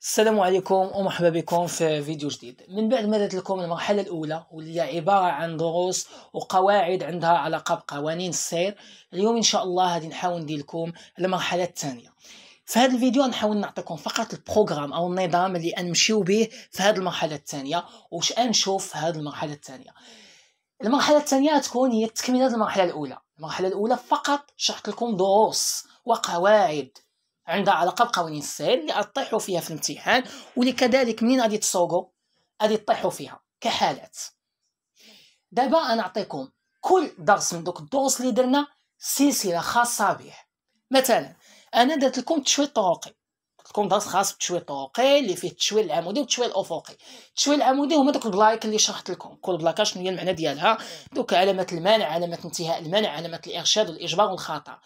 السلام عليكم ومرحبا بكم في فيديو جديد من بعد ما درت لكم المرحله الاولى واللي هي عباره عن دروس وقواعد عندها علاقه بقوانين السير اليوم ان شاء الله غادي نحاول ندير لكم المرحله الثانيه في هذا الفيديو نحاول نعطيكم فقط البروغرام او النظام اللي نمشيو به في هذه المرحله الثانيه وش نشوف في هذه المرحله الثانيه المرحله الثانيه تكون هي تكمله المرحله الاولى المرحله الاولى فقط شرحت لكم دروس وقواعد عندها علاقه بقوانين السير اللي طيحوا فيها في الامتحان واللي كذلك منين غادي تسوقوا غادي تطيحوا فيها كحالات دابا انا نعطيكم كل درس من دوك الدروس اللي درنا سلسله خاصه به مثلا انا درت لكم التشويه الطرقي درت لكم درس خاص بالتشويه الطرقي اللي فيه التشويه العمودي والتشويه الافقي التشويه العمودي هما دوك البلايك اللي شرحت لكم كل بلاكه شنو هي المعنى ديالها دوك علامات المانع علامات انتهاء المانع علامات الارشاد والاجبار والخطا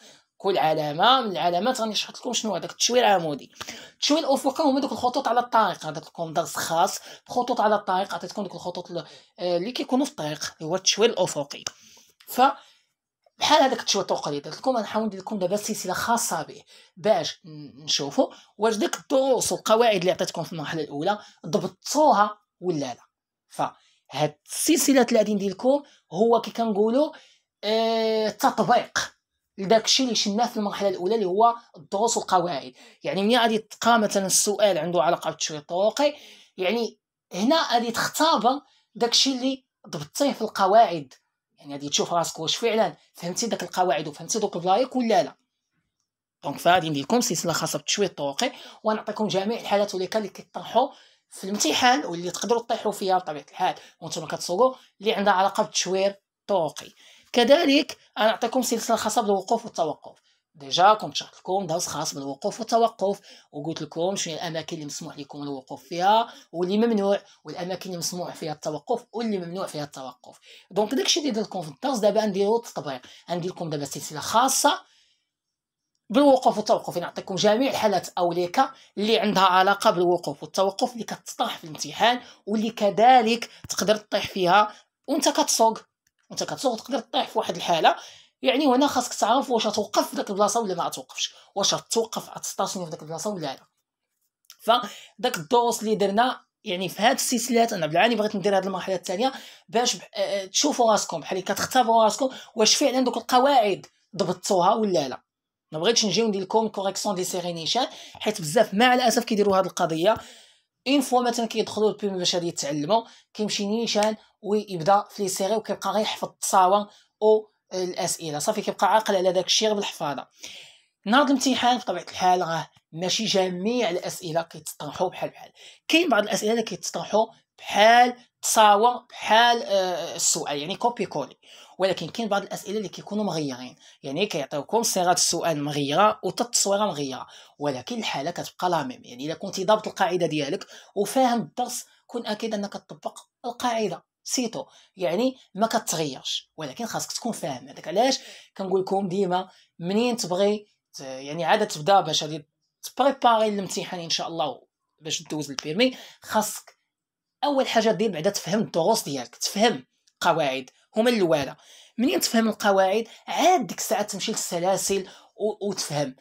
كل علامه من العلامات غادي نشرح لكم شنو هذاك التشويه العمودي التشويه الافقي هما دوك الخطوط على الطريق غادي لكم درس خاص خطوط على الطريق غادي تكون دوك الخطوط آه، اللي كيكونوا في الطريق هو التشويه الافقي ف بحال هذاك التشويه التقليدي درت لكم غنحاول ندير لكم دابا سلسله خاصه به باش نشوفوا واش ديك الدروس والقواعد اللي عطيتكم في المرحله الاولى ضبطتوها ولا لا فهاد السلسله اللي غادي ندير لكم هو كي كنقولوا التطبيق آه، لذاك الشيء اللي شناه في المرحله الاولى اللي هو الدروس والقواعد يعني ملي غادي تلقى مثلا السؤال عنده علاقه بالتشريح الطرقي يعني هنا غادي تختبر داك الشيء اللي ضبطتيه في القواعد يعني غادي تشوف راسك واش فعلا فهمتي داك القواعد وفهمتي دوك البلايك ولا لا دونك فغادي ندير لكم سلسله خاصه بالتشويه الطرقي ونعطيكم جميع الحالات اللي كان اللي كيطرحوا في الامتحان واللي تقدروا تطيحوا فيها بطبيعه الحال وانتم كتصوروا اللي عندها علاقه بالتشوير الطرقي كذلك انا نعطيكم سلسله خاصه بالوقوف والتوقف ديجا كنت شرحت لكم درس خاص بالوقوف والتوقف وقلت لكم شنو الاماكن اللي مسموح لكم الوقوف فيها واللي ممنوع والاماكن اللي مسموح فيها التوقف واللي ممنوع فيها التوقف دونك داكشي اللي درت لكم في الدرس دابا نديرو التطبيق ندير لكم دابا سلسله خاصه بالوقوف والتوقف يعني نعطيكم جميع الحالات ليكا اللي عندها علاقه بالوقوف والتوقف اللي كتطرح في الامتحان واللي كذلك تقدر تطيح فيها وانت كتسوق انت كتسوق تقدر تطيح في واحد الحاله يعني هنا خاصك تعرف واش توقف في ديك البلاصه ولا ما توقفش واش توقف تستاسيوني في ديك البلاصه ولا لا فداك الدروس اللي درنا يعني في هاد السلسلات انا بالعاني بغيت ندير هاد المرحله الثانيه باش آه، آه، تشوفوا راسكم بحال كتختبروا راسكم واش فعلا دوك القواعد ضبطتوها ولا لا ما بغيتش نجي ندير لكم كوريكسيون دي سيري نيشان حيت بزاف مع الاسف كيديروا هاد القضيه اين فوا مثلا كيدخلوا البيم باش غادي يتعلموا كيمشي نيشان ويبدا في لي سيري وكيبقى غير يحفظ التصاور او الاسئله صافي كيبقى عاقل على داك الشيء بالحفاظه نهار الامتحان بطبيعه الحال راه ماشي جميع الاسئله كيتطرحوا بحال بحال كاين بعض الاسئله اللي كيتطرحوا بحال تصاور بحال آه، السؤال يعني كوبي كولي ولكن كاين بعض الاسئله اللي كيكونوا مغيرين يعني كيعطيوكم صيغه السؤال مغيره وتتصويره مغيره ولكن الحاله كتبقى لا يعني الا كنتي ضابط القاعده ديالك وفاهم الدرس كن اكيد انك تطبق القاعده سيتو يعني ما كتغيرش ولكن خاصك تكون فاهم هذاك علاش كنقول لكم ديما منين تبغي يعني عاده تبدا باش غادي تبريباري الامتحان ان شاء الله باش دوز البيرمي خاصك اول حاجه دير بعدا تفهم الدروس ديالك تفهم قواعد هما الاولى منين تفهم القواعد عاد ديك الساعه تمشي للسلاسل وتفهم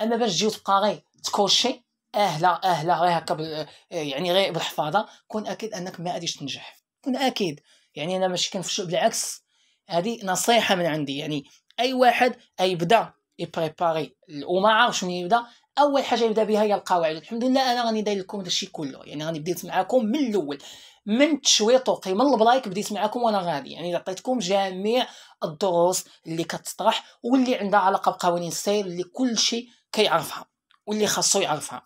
اما باش تجي وتبقى تكوشي اهلا اهلا غير هكا يعني غير بالحفاظه كون اكيد انك ما غاديش تنجح اكيد يعني انا ماشي كنفش بالعكس هذه نصيحه من عندي يعني اي واحد بدا يبريباري وما عارفش منين يبدا اول حاجه يبدا بها هي القواعد الحمد لله انا راني داير لكم داكشي كله يعني راني بديت معاكم من الاول من التشويط من البلايك بديت معاكم وانا غادي يعني عطيتكم جميع الدروس اللي كتطرح واللي عندها علاقه بقوانين السير اللي كل شيء كيعرفها واللي خاصو يعرفها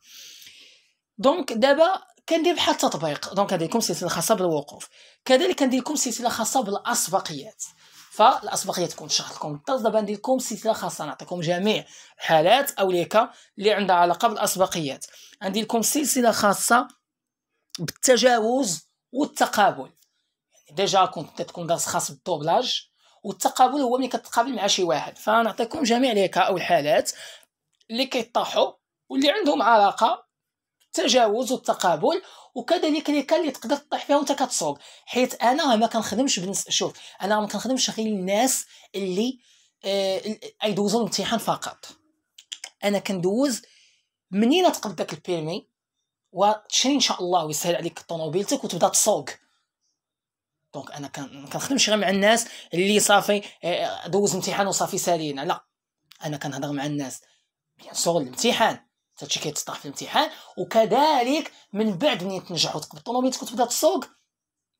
دونك دابا كندير بحال التطبيق دونك كندير لكم سلسله خاصه بالوقوف كذلك كندير لكم سلسله خاصه بالاسبقيات فالاسبقيه تكون شرحت لكم الدرس دابا ندير لكم سلسله خاصه نعطيكم جميع الحالات او ليكا اللي عندها علاقه بالاسبقيات عندي لكم سلسله خاصه بالتجاوز والتقابل يعني ديجا كنت تكون درس خاص بالدوبلاج والتقابل هو ملي كتقابل مع شي واحد فنعطيكم جميع ليكا او الحالات اللي كيطاحوا واللي عندهم علاقه التجاوز والتقابل وكذلك كان اللي تقدر تطيح فيها وانت كتسوق حيت انا ما كنخدمش بنس... شوف انا ما كنخدمش غير الناس اللي آه، ايدوزوا الامتحان فقط انا كندوز منين تقبل داك البيرمي وتشري ان شاء الله ويسهل عليك طوموبيلتك وتبدا تسوق دونك انا كنخدمش غير مع الناس اللي صافي آه، دوز امتحان وصافي سالينا لا انا كنهضر مع الناس بيان سور الامتحان هادشي كيتصطح في الامتحان وكذلك من بعد ملي تنجح وتقبل طوموبيلتك وتبدا تسوق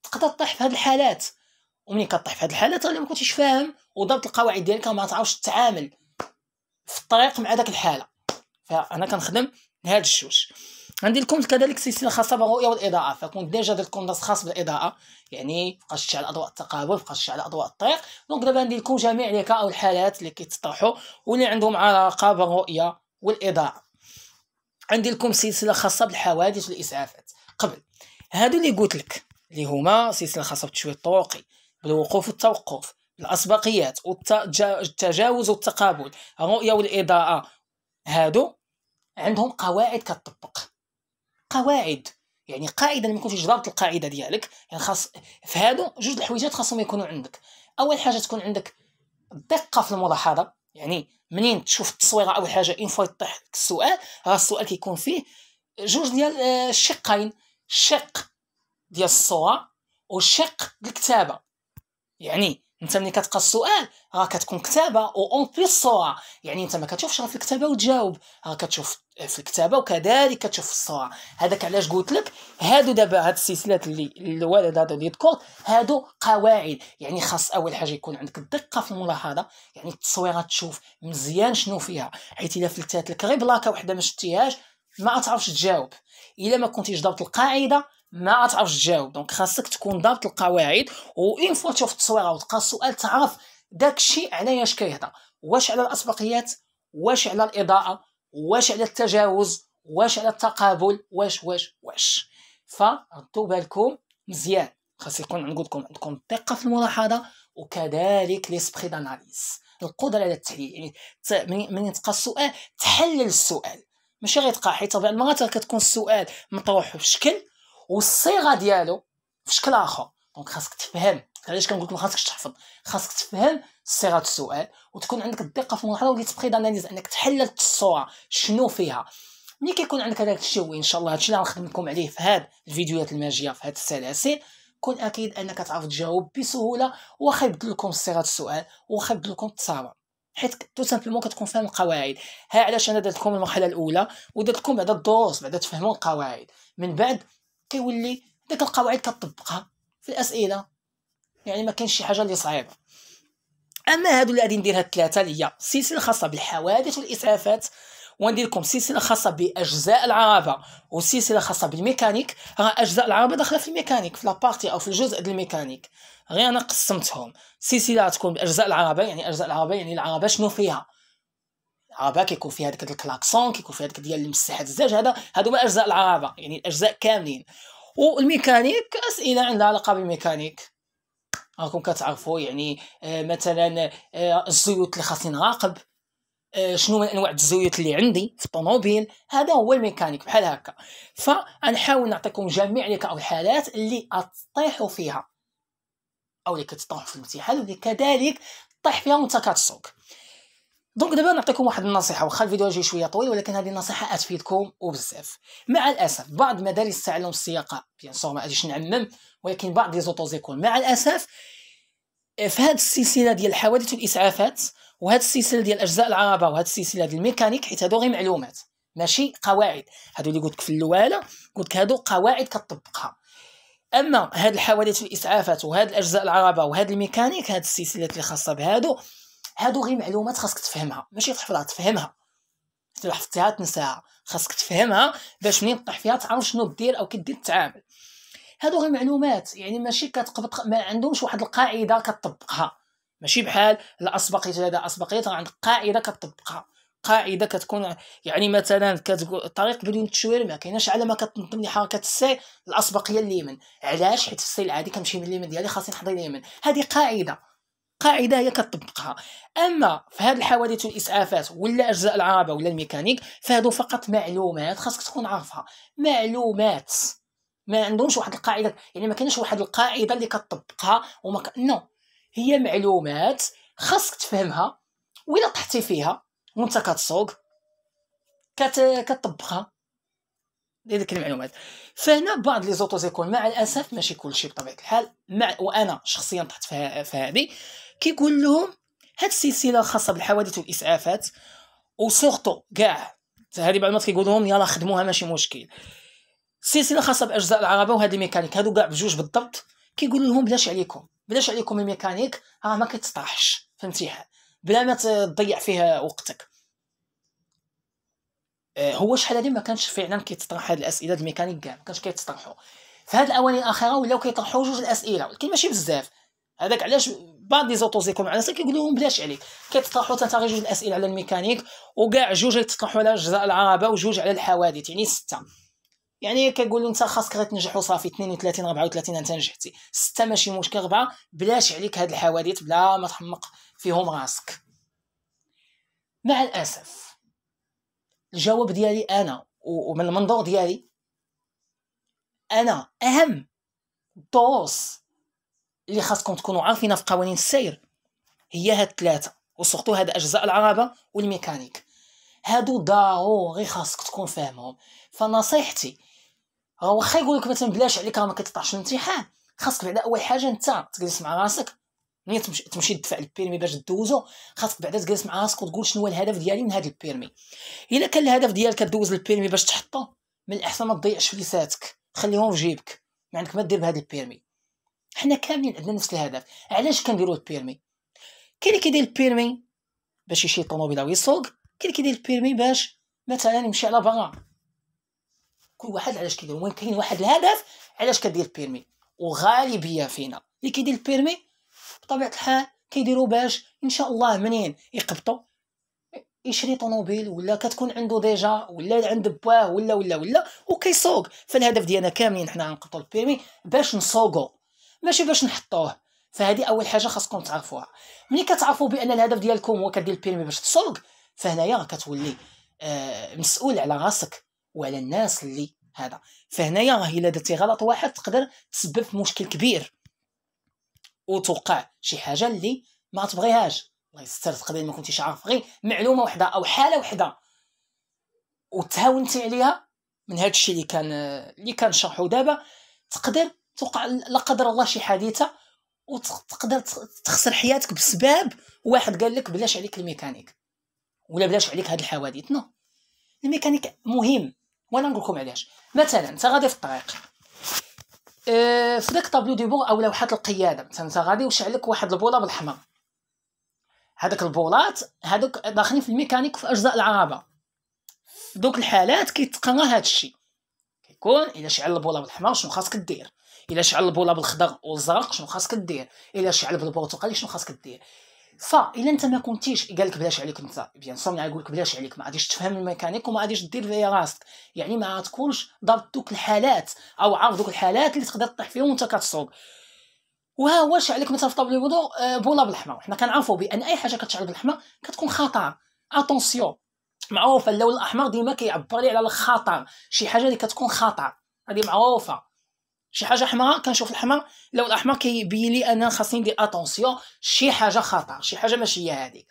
تقدر تطيح في هاد الحالات ومنين كطيح في هاد الحالات غير ما كنتيش فاهم وضبط القواعد ديالك ما تعرفش تتعامل في الطريق مع داك الحاله فانا كنخدم هاد الشوش غندير لكم كذلك سلسله خاصه بالرؤيه والاضاءه فكنت ديجا درت لكم درس خاص بالاضاءه يعني فقاش تشعل اضواء التقابل فقاش تشعل اضواء الطريق دونك دابا غندير لكم جميع لك او الحالات اللي كيتطرحوا واللي عندهم علاقه بالرؤيه والاضاءه عندي لكم سلسله خاصه بالحوادث والاسعافات قبل هادو اللي قلت لك اللي هما سلسله خاصه بالتشويه الطرقي بالوقوف والتوقف الاسبقيات والتجاوز والتقابل الرؤيه والاضاءه هادو عندهم قواعد كتطبق قواعد يعني قاعده ما يكونش ضابط القاعده ديالك يعني خاص في هادو جوج الحويجات خاصهم يكونوا عندك اول حاجه تكون عندك دقه في الملاحظه يعني منين تشوف التصويره او حاجه اون فوا يطيح السؤال راه السؤال كيكون فيه جوج ديال الشقين آه، شق ديال الصوره وشق الكتابه يعني انت ملي كتلقى السؤال راه كتكون كتابه اون بليس الصوره يعني انت ما كتشوفش في الكتابه وتجاوب راه كتشوف في الكتابه وكذلك كتشوف في الصوره هذاك علاش قلت لك هادو دابا هاد السلسلات اللي الولد هذا اللي يذكر هادو قواعد يعني خاص اول حاجه يكون عندك الدقه في الملاحظه يعني التصويره تشوف مزيان شنو فيها حيت الا فلتات لك غير بلاكه وحده ما شتيهاش ما تعرفش تجاوب الا ما كنتيش ضابط القاعده ما غاتعرفش تجاوب دونك خاصك تكون ضابط القواعد وان فوا تشوف التصويره وتلقى السؤال تعرف داكشي علاش كيهضر واش على الاسبقيات واش على الاضاءه واش على التجاوز واش على التقابل واش واش واش فردوا بالكم مزيان خاص يكون عندكم عندكم الدقه في الملاحظه وكذلك ليسبري داناليز القدره على التحليل يعني من تقى تلقى السؤال تحلل السؤال ماشي غيتقع حيت بعض المرات كتكون السؤال مطروح في شكل والصيغه ديالو في شكل اخر دونك خاصك تفهم علاش كنقول لك ما خاصكش تحفظ خاصك تفهم صيغه السؤال وتكون عندك الدقه في الملاحظه وليتبقي داناليز انك تحلل الصوره شنو فيها ملي كيكون عندك هذاك الشيء ان شاء الله هادشي اللي غنخدم لكم عليه في هاد الفيديوهات الماجيه في هاد السلاسل كون اكيد انك تعرف تجاوب بسهوله واخا يبدل لكم صيغه السؤال واخا يبدل لكم التصاور حيت تو سامبلومون كتكون فاهم القواعد ها علاش انا درت لكم المرحله الاولى ودرت لكم بعدا الدروس بعدا تفهموا القواعد من بعد كيولي ديك القواعد كتطبقها في الاسئله يعني ما كاينش شي حاجه اللي صعيبه اما هادو اللي غادي ندير الثلاثه اللي هي سلسله خاصه بالحوادث والاسعافات وندير لكم سلسله خاصه باجزاء العربه وسلسله خاصه بالميكانيك راه اجزاء العربه داخله في الميكانيك في لابارتي او في الجزء ديال الميكانيك غير انا قسمتهم سلسله تكون باجزاء العربه يعني اجزاء العربه يعني العربه شنو فيها العربه كيكون فيها ديك الكلاكسون كيكون فيها ديك ديال المساحات الزاج هذا هادو هما اجزاء العربه يعني الاجزاء كاملين والميكانيك اسئله عندها علاقه بالميكانيك راكم كتعرفوا يعني آه، مثلا آه، الزيوت اللي خاصني نراقب آه، شنو من انواع الزيوت اللي عندي في الطوموبيل هذا هو الميكانيك بحال هكا فغنحاول نعطيكم جميع الحالات اللي اطيحوا فيها او اللي كتطيحوا في الامتحان اللي كذلك طيح فيها وانت كتسوق دونك دابا نعطيكم واحد النصيحه واخا الفيديو جاي شويه طويل ولكن هذه النصيحه اتفيدكم وبزاف مع الاسف بعض مدارس تعلم السياقه بيان سور ما اجيش نعمم ولكن بعض لي زوتوزيكول مع الاسف آه، في هذه السلسله ديال الحوادث والاسعافات وهاد السلسله ديال الاجزاء العربه وهاد السلسله ديال الميكانيك حيت هادو غير معلومات ماشي قواعد هادو اللي قلت في الاولى قلت هادو قواعد كتطبقها اما هاد الحوادث الإسعافات وهاد الاجزاء العربه وهاد الميكانيك هاد السلسلة اللي خاصه بهادو هادو غير معلومات خاصك تفهمها ماشي تحفظها تفهمها حتى حفظتها تنساها خاصك تفهمها باش منين طيح فيها تعرف شنو دير او كدير تتعامل هادو غير معلومات يعني ماشي كتقبط ما عندهمش واحد القاعده كتطبقها ماشي بحال الاسبقيه هذا اسبقيه عند قاعده كتطبقها قاعده كتكون يعني مثلا كتقول الطريق بدون تشوير ما كايناش على ما كتنظم لي حركه السي الاسبقيه اليمين علاش حيت السي العادي كنمشي من اليمين ديالي خاصني نحضر اليمين هذه قاعده قاعده هي كتطبقها اما في هذه الحوادث والاسعافات ولا اجزاء العربه ولا الميكانيك فهادو فقط معلومات خاصك تكون عارفها معلومات ما عندهمش واحد القاعده يعني ما كاينش واحد القاعده اللي كتطبقها وما ك... نو هي معلومات خاصك تفهمها وإلا طحتي فيها وانت كتسوق كت... كتطبخها هذيك المعلومات فهنا بعض لي زوتوزيكول مع الاسف ماشي كلشي بطبيعه الحال مع وانا شخصيا طحت في هذه كيقول لهم هاد السلسله خاصه بالحوادث والاسعافات وسورتو كاع هذه بعض المرات كيقول لهم يلاه خدموها ماشي مشكل السلسله خاصه باجزاء العربه وهذه الميكانيك هادو كاع بجوج بالضبط كيقول لهم بلاش عليكم بلاش عليكم الميكانيك راه ما كتطرحش في الامتحان بلا ما تضيع فيه وقتك آه، هو شحال هادي ما كانش فعلا كيتطرح هاد الاسئله الميكانيك كاع ما كانش كيتطرحوا في هاد الاواني الاخيره ولاو كيطرحوا جوج الاسئله ولكن ماشي بزاف هذاك علاش بعض لي زوتوزيكوم على ساك كيقول لهم بلاش عليك كيتطرحوا حتى غير جوج الاسئله على الميكانيك وكاع جوج يتطرحوا على اجزاء العربه وجوج على الحوادث يعني سته يعني كنقول له انت خاصك غير تنجح وصافي 32 34 انت نجحتي سته ماشي مشكل اربعه بلاش عليك هاد الحوادث بلا ما تحمق فيهم راسك مع الاسف الجواب ديالي انا ومن المنظور ديالي انا اهم الدروس اللي خاصكم تكونوا عارفينها في قوانين السير هي هاد ثلاثه وسورتو هاد اجزاء العربه والميكانيك هادو ضروري خاصك تكون فاهمهم فنصيحتي راه واخا يقول لك مثلا بلاش عليك راه ما كتطلعش الامتحان خاصك بعدا اول حاجه انت تجلس مع راسك ملي تمشي تمشي تدفع البيرمي باش دوزو خاصك بعدا تجلس مع راسك وتقول شنو هو الهدف ديالي من هذا البيرمي الا كان الهدف ديالك دوز البيرمي باش تحطو من الاحسن ما تضيعش فليساتك خليهم في جيبك ما عندك ما دير بهذا البيرمي حنا كاملين عندنا نفس الهدف علاش كنديرو البيرمي كاين اللي كيدير البيرمي باش يشري طوموبيله ويسوق كاين اللي كيدير البيرمي باش مثلا يمشي على برا كل واحد علاش كيدير المهم كاين واحد الهدف علاش كدير بيرمي وغالبيه فينا اللي كيدير البيرمي بطبيعه الحال كيديروا باش ان شاء الله منين يقبطو يشري طوموبيل ولا كتكون عنده ديجا ولا عند باه ولا ولا ولا وكيسوق فالهدف ديالنا كاملين حنا غنقبطو البيرمي باش نسوقو ماشي باش نحطوه فهذه اول حاجه خاصكم تعرفوها ملي كتعرفوا بان الهدف ديالكم هو كدير البيرمي باش تسوق فهنايا كتولي آه مسؤول على راسك وعلى الناس اللي هذا فهنايا راهي الا درتي غلط واحد تقدر تسبب في مشكل كبير وتوقع شي حاجه اللي ما تبغيهاش الله يستر تقدر ما كنتيش عارف غير معلومه وحده او حاله وحده وتهاونتي عليها من هذا الشيء اللي كان اللي كان شرحه دابا تقدر توقع لا قدر الله شي حادثه وتقدر تخسر حياتك بسبب واحد قال لك بلاش عليك الميكانيك ولا بلاش عليك هاد الحوادث نو الميكانيك مهم وانا نقول لكم علاش مثلا انت غادي في الطريق فداك آه، في داك طابلو دي بور او لوحه القياده مثلا انت غادي وشعلك لك واحد البوله بالحمر هذاك البولات هذوك داخلين في الميكانيك في اجزاء العربه في دوك الحالات كيتقنى هذا الشيء كيكون الا شعل البوله بالحمر شنو خاصك دير الا شعل البوله بالخضر والزرق شنو خاصك دير الا شعل بالبرتقالي شنو خاصك دير فالا انت ما كنتيش قال لك بلاش عليك انت بيان سور يعني يقول لك بلاش عليك ما غاديش تفهم الميكانيك وما غاديش دير فيها راسك يعني ما غاتكونش ضابط دوك الحالات او عارف دوك الحالات اللي تقدر طيح فيهم وانت كتسوق وها هو عليك لك مثلا في طابلو الوضوء آه، بولا بالحمر حنا كنعرفوا بان اي حاجه كتشعل بالحمر كتكون خطر اتونسيون معروفه اللون الاحمر ديما كيعبر لي على الخطر شي حاجه اللي كتكون خطر هذه معروفه شي حاجه حمراء كنشوف الحمر اللون الاحمر كيبين لي انا خاصني ندير اتونسيون شي حاجه خطر شي حاجه ماشي هي هذيك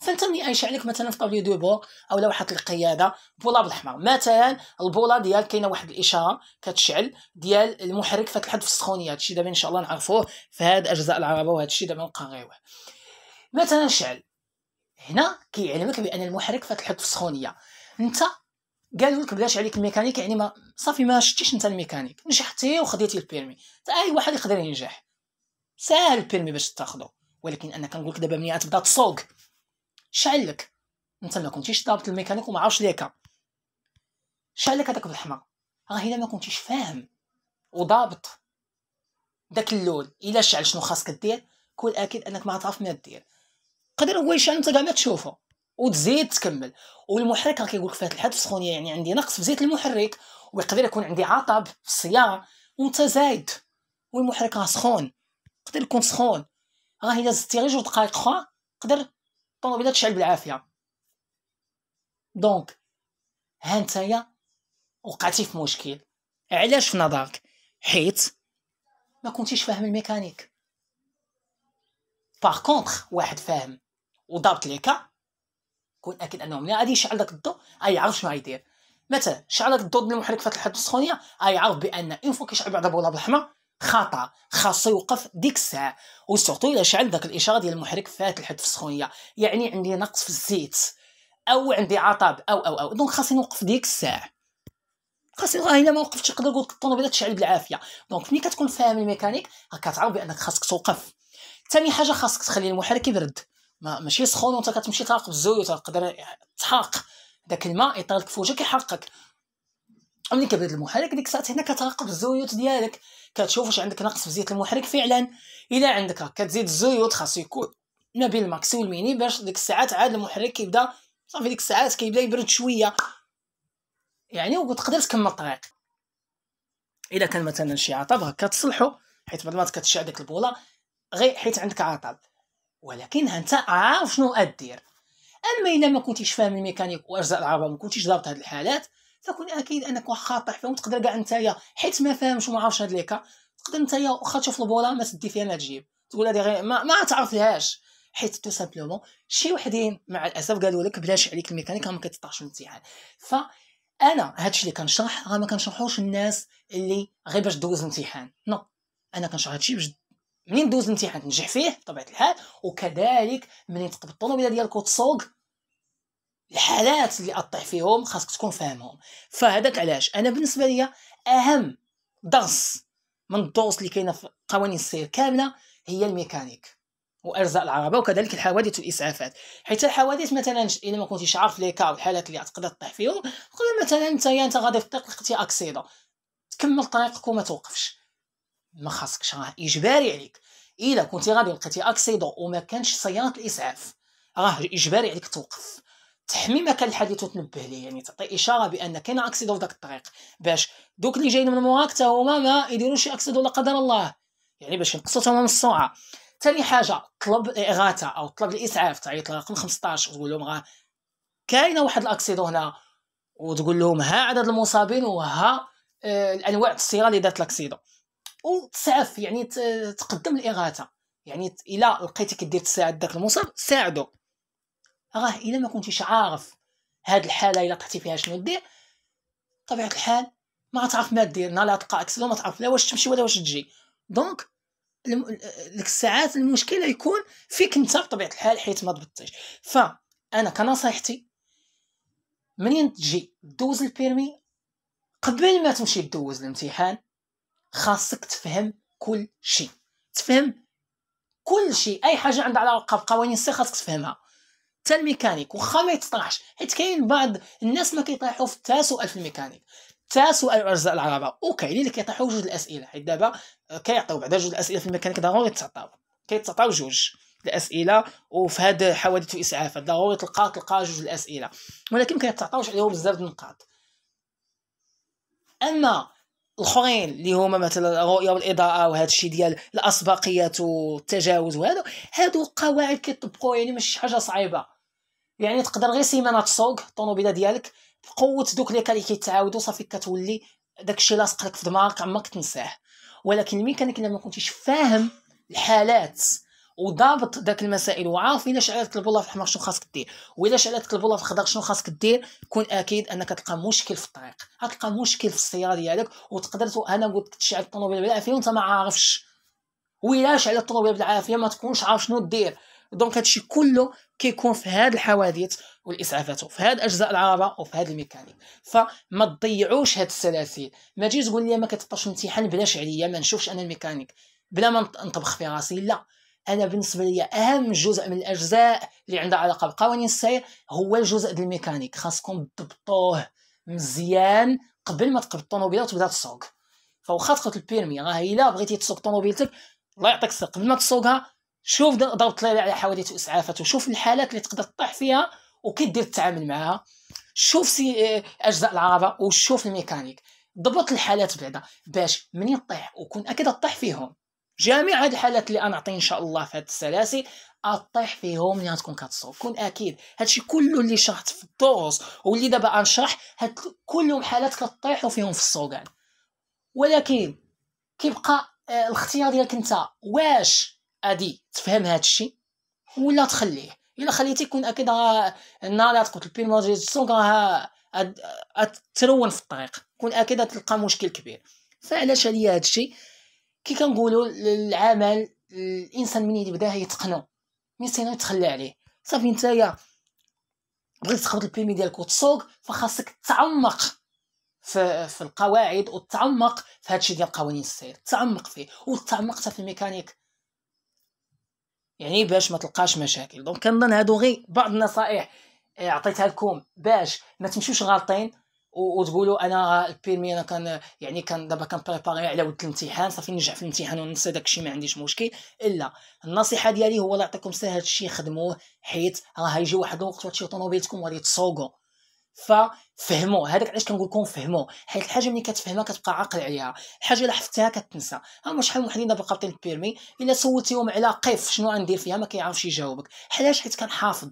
فانت ملي عايش عليك مثلا في طابلي دو بور او لوحه القياده بولا بالاحمر مثلا البولا ديال كاينه واحد الاشاره كتشعل ديال المحرك فات الحد في السخونيه هادشي دابا ان شاء الله نعرفوه في هاد اجزاء العربه وهادشي دابا نقريوه مثلا شعل هنا كيعلمك بان المحرك فات الحد في السخونيه انت قالوا لك بلاش عليك الميكانيك يعني ما صافي ما شتيش انت الميكانيك نجحتي وخديتي البيرمي حتى اي واحد يقدر ينجح ساهل البيرمي باش تاخذه ولكن انا كنقول لك دابا ملي تبدا تسوق شعلك انت ما كنتيش ضابط الميكانيك وما عرفش ليك شعلك هذاك بالحمر راه الا ما كنتيش فاهم وضابط داك اللول الا شعل شنو خاصك دير كون اكيد انك ما تعرف ما دير قدر هو يشعل انت كاع ما تشوفه وتزيد تكمل والمحرك راه كيقول لك في سخونيه يعني عندي نقص في زيت المحرك ويقدر يكون عندي عطب في السياره وانت زايد والمحرك راه سخون يقدر يكون سخون راه الا زدتي غير جوج دقائق اخرى تقدر الطوموبيله تشعل بالعافيه دونك ها نتايا وقعتي في مشكل علاش في نظرك حيت ما كنتيش فاهم الميكانيك باغ كونطخ واحد فاهم وضابط ليكا كون اكيد انه ملي غادي يشعل داك الضوء غيعرف آه، شنو غيدير مثلا شعل داك ديال المحرك فات الحد السخونيه غيعرف آه، بان اون فوا كيشعل بعد بولا بالاحمر خطا خاصو يوقف ديك الساعه وسورتو الا شعل داك الاشاره ديال المحرك فات الحد السخونيه يعني عندي نقص في الزيت او عندي عطب او او او دونك خاصني نوقف ديك الساعه خاصني راه الا ما وقفتش نقدر نقول الطوموبيله تشعل بالعافيه دونك ملي كتكون فاهم الميكانيك كتعرف بانك خاصك توقف ثاني حاجه خاصك تخلي المحرك يبرد ما ماشي سخون وانت كتمشي تعرق بالزاويه تقدر يعني تحرق داك الماء يطير لك وجهك يحرقك ملي كبد المحرك ديك الساعات هنا كتراقب الزيوت ديالك كتشوف واش عندك نقص في زيت المحرك فعلا الا عندك كتزيد الزيوت خاصو يكون ما بين الماكسي والميني باش ديك الساعات عاد المحرك كيبدا صافي ديك الساعات كيبدا يبرد شويه يعني وتقدر تكمل الطريق الا كان مثلا شي عطب كتصلحو حيت بعد المرات كتشع ديك البوله غير حيت عندك عطب ولكن انت عارف شنو ادير اما الا ما كنتيش فاهم الميكانيك واجزاء العربه ما كنتيش ضابط هذه الحالات فكن اكيد انك واخا طيح فيهم تقدر كاع نتايا حيت ما فاهمش وما عارفش هاد ليكا تقدر نتايا واخا تشوف البوله ما تدي فيها ما تجيب تقول هذه غير ما, ما تعرفيهاش حيت تو سامبلومون شي وحدين مع الاسف قالوا لك بلاش عليك الميكانيك ما كتطاحش في الامتحان انا هادشي اللي كنشرح راه ما كنشرحوش الناس اللي غير باش دوز الامتحان نو انا كنشرح هادشي باش منين دوز الامتحان تنجح فيه بطبيعه الحال وكذلك منين تقب الطوموبيله ديالك وتسوق الحالات اللي اطيح فيهم خاصك تكون فاهمهم فهذاك علاش انا بالنسبه لي اهم درس من الدروس اللي كاينه في قوانين السير كامله هي الميكانيك وارزاء العربه وكذلك الحوادث والاسعافات حيت الحوادث مثلا الا ما كنتيش عارف لي كاو الحالات اللي تقدر تطيح فيهم تقدر مثلا انت انت غادي في الطريق لقيتي اكسيده تكمل طريقك وما توقفش ما خاصكش راه اجباري عليك الا كنتي غادي لقيتي اكسيدون وما كانش سياره الاسعاف راه اجباري عليك توقف تحمي مكان الحادث وتنبه ليه يعني تعطي اشاره بان كاين اكسيدون فداك داك الطريق باش دوك اللي جايين من موراك حتى هما ما يديروش اكسيدون لا قدر الله يعني باش ينقصوا من السرعه ثاني حاجه طلب اغاثه او طلب الاسعاف تعيط لرقم 15 وتقول لهم راه كاينه واحد الاكسيدون هنا وتقول لهم ها عدد المصابين وها آه، الانواع السياره اللي دارت لاكسيدون وتسعف يعني تقدم الاغاثه يعني الا لقيتي كدير تساعد داك المصاب ساعدو راه الا ما كنتيش عارف هاد الحاله الا لقيتي فيها شنو دير طبيعه الحال ما تعرف ما دير نهار تلقى اكسلو ما تعرف لا واش تمشي ولا واش تجي دونك ديك الساعات المشكله يكون فيك انت بطبيعه الحال حيت ما ضبطتيش فانا كنصيحتي منين تجي دوز البيرمي قبل ما تمشي دوز الامتحان خاصك تفهم كل شيء تفهم كل شيء اي حاجه عندها علاقه بقوانين السير خاصك تفهمها حتى الميكانيك واخا ما يتطرحش حيت كاين بعض الناس ما كيطيحوا في التسؤال في الميكانيك تسؤال ارزاق العربه وكاين اللي كيطيحوا جوج الاسئله حيت دابا آه، كيعطيو بعدا جوج الاسئله في الميكانيك ضروري تعطاو كيتعطاو جوج الاسئله وفي هاد حوادث الاسعاف ضروري تلقى تلقى جوج الاسئله ولكن ما كيتعطاوش عليهم بزاف د النقاط اما الاخرين اللي هما مثلا الرؤيه والاضاءه وهذا الشيء ديال الاسبقيات والتجاوز وهذا هادو قواعد كيطبقوا يعني ماشي حاجه صعيبه يعني تقدر غير سيمانه تسوق الطوموبيله ديالك بقوه دوك لي اللي كيتعاودوا صافي كتولي داك الشيء لاصق لك في دماغك عمرك تنساه ولكن الميكانيك الا ما كنتيش فاهم الحالات وضابط داك المسائل وعارف الا شعلتك البوله في الحمر شنو خاصك دير والا شعلتك البوله في الخضر شنو خاصك دير كون اكيد انك تلقى مشكل في الطريق غتلقى مشكل في السياره ديالك وتقدر انا قلت لك تشعل الطوموبيل بالعافيه وانت ما عارفش والا شعلت الطوموبيل بالعافيه ما تكونش عارف شنو دير دونك هادشي كله كيكون في هاد الحوادث والاسعافات وفي هاد اجزاء العربه وفي هاد الميكانيك فما تضيعوش هاد السلاسل ما تجي تقول لي ما كتبقاش الامتحان بلاش عليا ما نشوفش انا الميكانيك بلا ما نطبخ في راسي لا انا بالنسبه لي اهم جزء من الاجزاء اللي عندها علاقه بقوانين السير هو الجزء الميكانيك خاصكم تضبطوه مزيان قبل ما تقبض الطوموبيله وتبدا تسوق فواخا تاخذ البيرمي راه الا بغيتي تسوق طوموبيلتك الله يعطيك الصحه قبل ما تسوقها شوف ضربت ليلى على حوادث واسعافات وشوف الحالات اللي تقدر تطيح فيها وكي دير تتعامل معاها شوف سي اجزاء العربه وشوف الميكانيك ضبط الحالات بعدا باش منين طيح وكون اكيد طيح فيهم جميع هاد الحالات اللي انا ان شاء الله في هاد السلاسل اطيح فيهم اللي غتكون كتصوب كون اكيد هادشي كله اللي شرحت في الدروس واللي دابا غنشرح هاد كلهم حالات كطيحوا فيهم في السوقان ولكن كيبقى آه، الاختيار ديالك انت واش ادي تفهم هادشي ولا تخليه الا خليتي كون اكيد النار بين البيماجي السوق راه ترون في الطريق كون اكيد تلقى مشكل كبير فعلاش عليا هادشي كي كنقولوا العمل الانسان من يبدا يتقنو من سينو يتخلى عليه صافي نتايا بغيت تخبط البريمي ديالك وتسوق فخاصك تعمق في, في القواعد وتعمق في هادشي ديال قوانين السير تعمق فيه وتعمق حتى في الميكانيك يعني باش ما تلقاش مشاكل دونك كنظن هادو غير بعض النصائح آه، عطيتها لكم باش ما تمشوش غالطين وتقولوا انا البيرمي انا كان يعني كان دابا بريباري على ود الامتحان صافي نجح في الامتحان وننسى داكشي ما عنديش مشكل الا النصيحه ديالي هو الله يعطيكم الصحه هادشي خدموه حيت راه هيجي واحد الوقت وتشي طوموبيلتكم وغادي تسوقوا ففهموا هذاك علاش كنقول لكم فهموا حيت الحاجه ملي كتفهمها كتبقى عاقل عليها الحاجه الا حفظتها كتنسى ها شحال من واحد دابا قابطين البيرمي الا سولتيهم على قيف شنو غندير فيها ما كيعرفش يجاوبك علاش حيت كان حافظ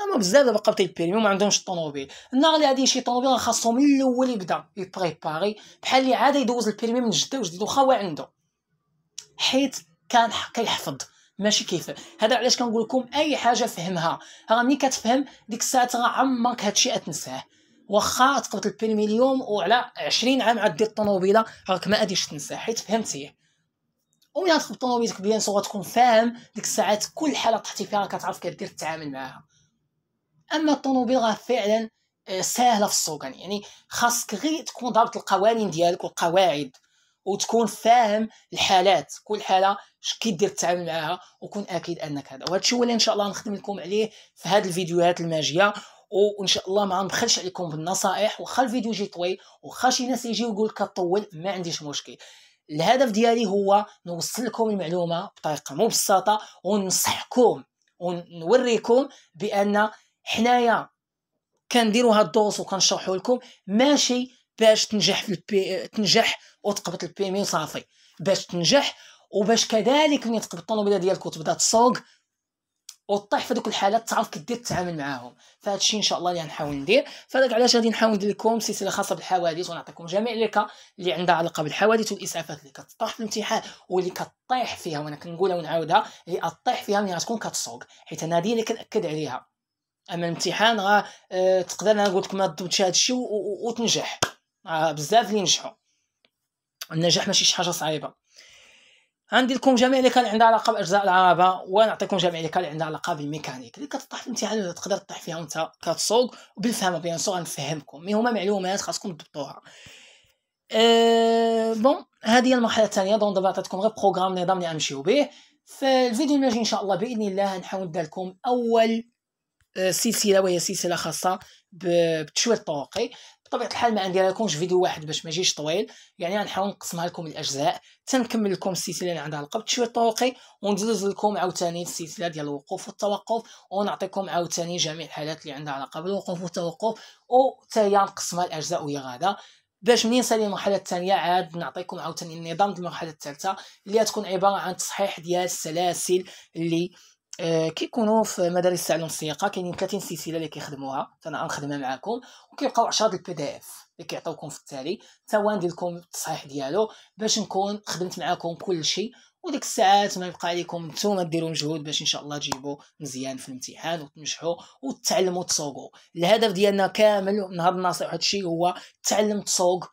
اما بزاف دابا قبطي البيرمي ما عندهمش الطوموبيل النهار اللي غادي يشي طوموبيل خاصو من الاول يبدا يبريباري بحال اللي عاد يدوز البيرمي من جده وجديد واخا هو عنده حيت كان كيحفظ ماشي كيف هذا علاش كنقول لكم اي حاجه فهمها راه ملي كتفهم ديك الساعه راه عمرك هادشي تنساه واخا تقبط البيرمي اليوم وعلى 20 عام عاد دير الطوموبيله راك ما غاديش تنساه حيت فهمتيه ومن غتخبط طوموبيلتك بيان سور غتكون فاهم ديك الساعات كل حاله تحتي فيها كتعرف كدير تتعامل معاها اما الطوموبيل راه فعلا آه، سهله في السوق يعني. يعني خاصك غير تكون ضابط القوانين ديالك والقواعد وتكون فاهم الحالات كل حاله اش كيدير التعامل معاها وكون اكيد انك هذا وهذا الشيء هو اللي ان شاء الله نخدم لكم عليه في هاد الفيديوهات الماجيه وان شاء الله ما نبخلش عليكم بالنصائح وخا الفيديو يجي طويل وخا شي ناس يجي ويقول لك طول ما عنديش مشكل الهدف ديالي هو نوصل لكم المعلومه بطريقه مبسطه وننصحكم ونوريكم بان حنايا كنديروا هاد الدوس وكنشرحوا لكم ماشي باش تنجح في البي... تنجح وتقبط البيمي وصافي باش تنجح وباش كذلك ملي تقبط الطوموبيله ديالك وتبدا تسوق وطيح في دوك الحالات تعرف كدير تتعامل معاهم فهاد الشيء ان شاء الله اللي غنحاول ندير فداك علاش غادي نحاول ندير لكم سلسله خاصه بالحوادث ونعطيكم جميع لك اللي عندها علاقه بالحوادث والاسعافات اللي كتطيح في الامتحان واللي كطيح فيها وانا كنقولها ونعاودها اللي اطيح فيها ملي غتكون كتسوق حيت انا هادي اللي كنأكد عليها اما الامتحان غا آه، تقدر انا قلت لك ما ضبطش هذا الشيء وتنجح آه، بزاف اللي نجحوا النجاح ماشي شي حاجه صعيبه عندي لكم جميع اللي كان عندها علاقه باجزاء العربه ونعطيكم جميع اللي كان عندها علاقه بالميكانيك اللي كتطيح في الامتحان تقدر تطيح فيها وانت كتسوق وبالفهم بيان سور غنفهمكم مي هما معلومات خاصكم تضبطوها أه بون هذه هي المرحله الثانيه دونك دابا عطيتكم غير بروغرام نظام اللي غنمشيو به فالفيديو الماجي ان شاء الله باذن الله نحاول ندير لكم اول آه، سلسله وهي سلسله خاصه بتشوية الطرقي بطبيعه الحال ما غندير لكمش فيديو واحد باش ما يجيش طويل يعني غنحاول نقسمها لكم الاجزاء تنكمل لكم السلسله اللي عندها علاقه بالتشويه الطرقي وندوز لكم عاوتاني السلسله ديال الوقوف والتوقف ونعطيكم عاوتاني جميع الحالات اللي عندها علاقه بالوقوف والتوقف وحتى هي نقسمها الأجزاء وهي غادا باش منين نسالي المرحله الثانيه عاد نعطيكم عاوتاني النظام ديال المرحله الثالثه اللي غتكون عباره عن تصحيح ديال السلاسل اللي آه، كيكونوا في مدارس تاع السياقه كاينين 30 سلسله اللي كيخدموها انا غنخدمها معاكم وكيبقاو 10 ديال البي دي اف اللي كيعطيوكم في التالي حتى هو ندير لكم التصحيح ديالو باش نكون خدمت معاكم كل شيء وديك الساعات ما يبقى عليكم نتوما ديروا مجهود باش ان شاء الله تجيبوا مزيان في الامتحان وتنجحوا وتتعلموا تسوقوا الهدف ديالنا كامل نهار النصيحه هذا الشيء هو تعلم تسوق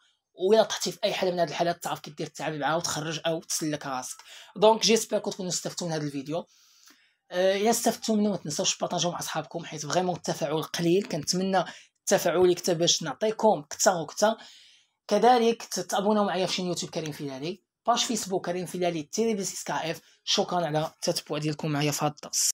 ولا طحتي في اي حاله من هذه الحالات تعرف كيف دير التعامل معها وتخرج او تسلك راسك دونك جيسبر كنتو تكونوا استفدتوا من هذا الفيديو آه، يا استفدتوا منه ما تنساوش بارطاجيو مع صحابكم حيت فريمون التفاعل قليل كنتمنى التفاعل يكتب باش نعطيكم كثر وكثر كذلك تابوناو معايا في شين يوتيوب كريم فيلالي باش فيسبوك كريم فيلالي تيلي بي سي اف شكرا على التتبع ديالكم معايا في هاد الدرس